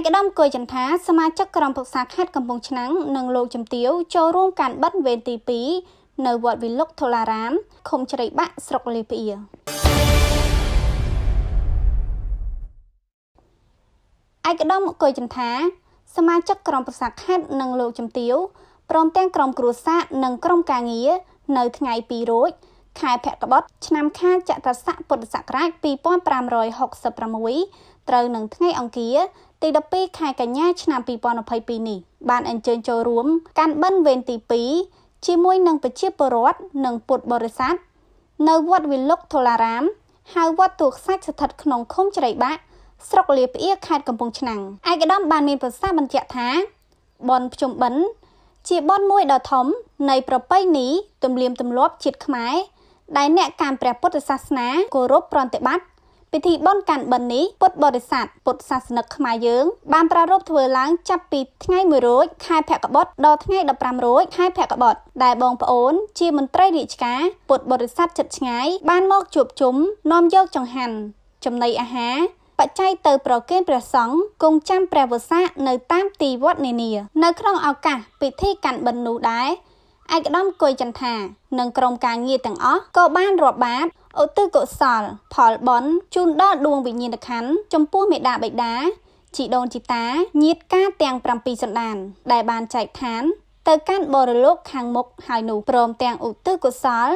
ឯកឧត្តមគួយចន្ទាសមាជិកក្រុមប្រឹក្សាខេត្តកំពង់ឆ្នាំងនិងលោកជំទាវចូលរួមការបិទវេនទី2នៅវត្តវិលុកធូឡារាមឃុំជ្រៃបាក់ស្រុកលេពាឯកឧត្តមគួយចន្ទាសមាជិកក្រុមប្រឹក្សាខេត្តនិងលោកជំទាវព្រមទាំងក្រុមគ្រួសារនិងក្រុមការងារនៅថ្ងៃ2រោចខែភក្របតឆ្នាំខាចតស័កពុទ្ធសករាជ2566ត្រូវនឹងថ្ងៃអង្គារ ទី12ខែកញ្ញាឆ្នាំ2022នេះបានអញ្ជើញចូលរួមកាន់បិណ្ឌវេនទី2ជាមួយនឹងប្រជាពលរដ្ឋនិងពុទ្ធបរិស័ទនៅវត្តវិលុកធូឡារាមហៅវត្តទួខ្សាច់ស្ថិតក្នុងឃុំជ្រៃបាក់ស្រុកលាផ្អៀខេត្តកំពង់ឆ្នាំងឯកឧត្តមបានមានប្រសាសន៍បញ្ជាក់ថាបនភ្ជុំបិណ្ឌជាបនមួយដ៏ធំ នៃប្រពៃណីទំលៀមទម្លាប់ជាតិខ្មែរដែលអ្នកកាន់ព្រះពុទ្ធសាសនាគោរពប្រតិបត្តិពិធីបុណ្យកាន់បិណ្ឌនេះពុទ្ធបរិស័ទពុទ្ធសាសនិកខ្មែរយើង បានប្រារព្ធធ្វើឡើងចាប់ពី ថ្ងៃ1រោចខែភក្របតដល់ថ្ងៃ15រោចខែភក្របតដែលបងប្អូន ជាមន្ត្រីរាជការពុទ្ធបរិស័ទចិត្តឆ្ងាយបានមកជួបជុំនាំយកចង្ហាន់ចំណីអាហារ បច្ច័យទៅប្រគេនព្រះសង្ឃគង់ចាំព្រះវស្សា នៅតាមទីវត្តនានានៅក្នុងឱកាសពិធីកាន់បិណ្ឌនោះដែរឯកឧត្តមកុយចន្ទថានិងក្រុមការងារទាំងអស់ក៏បានរាប់បាតឧទ្ទិសកុសល ផលបុណ្យជូនដល់ដួង វិញ្ញាណក្ខន្ធចំពោះមេដាបិតាជីដូនជីតាញាតិការទាំង7សន្តាន ដែលបានចែកឋាន ទៅកាន់បរលោកខាងមុខហើយនោះព្រមទាំងឧទ្ទិសកុសល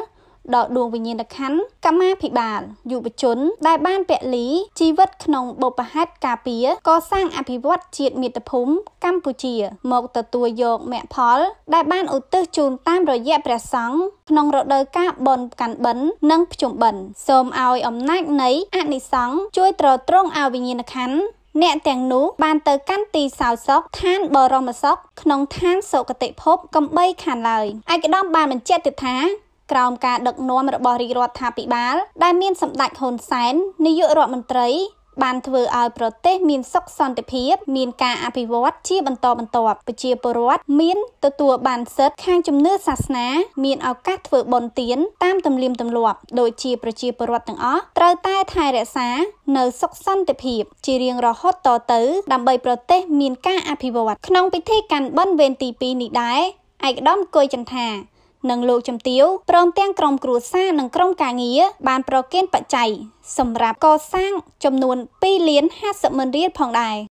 ដល់ដួងវិញ្ញាណក្ខន្ធកម្មាភិបាលយុវជន ដែល បានពលីជីវិតក្នុងបុព្វហេតុការពារកសាងអភិវឌ្ឍជាតិមាតុភូមិកម្ពុជាមកទទួលយកមគ្គផល ដែលបានឧទ្ទិសជូនតាម រយៈព្រះសង្ឃក្នុងរដូវកាលបុណ្យកាន់បិណ្ឌនិងភ្ជុំបិណ្ឌសូមឲ្យអំណាចនៃអនិសង្ឃជួយទ្រទ្រង់ឲ្យវិញ្ញាណក្ខន្ធអ្នកទាំងនោះបានទៅកាន់ទីសោយសុខឋាន បរមសុខក្នុងឋានសុគតិភពកំបីខានឡើយឯកឧត្តមបានបញ្ជាក់ទៀតថាក្រោមការដឹកនាំរបស់រាជរដ្ឋាភិបាល ដែលមានសម្ដេចហ៊ុនសែននាយករដ្ឋមន្ត្រី បានធ្វើឲ្យប្រទេសមានសុខសន្តិភាពមានការអភិវឌ្ឍជាបន្តបន្ទាប់ប្រជាពលរដ្ឋមានទទួលបានសិទ្ធិខាងជំនឿសាសនាមានឱកាសធ្វើបុណ្យទានតាមទំនៀមទម្លាប់ដូចជាប្រជាពលរដ្ឋទាំងអស់ត្រូវតែថែរក្សា នៅសុខសន្តិភាពជារៀងរហូតតទៅដើម្បីប្រទេស មានការអភិវឌ្ឍក្នុងពិធីកាន់បិណ្ឌវេនទី2នេះដែរឯកឧត្តមគួយចន្ទថានិងលោកជំទាវព្រមទាំងក្រុមគ្រួសារនិងក្រុមការងារបានប្រគេនបច្ច័យសម្រាប់កសាងចំនួន2លាន50ម៉ឺនរៀលផងដែរ។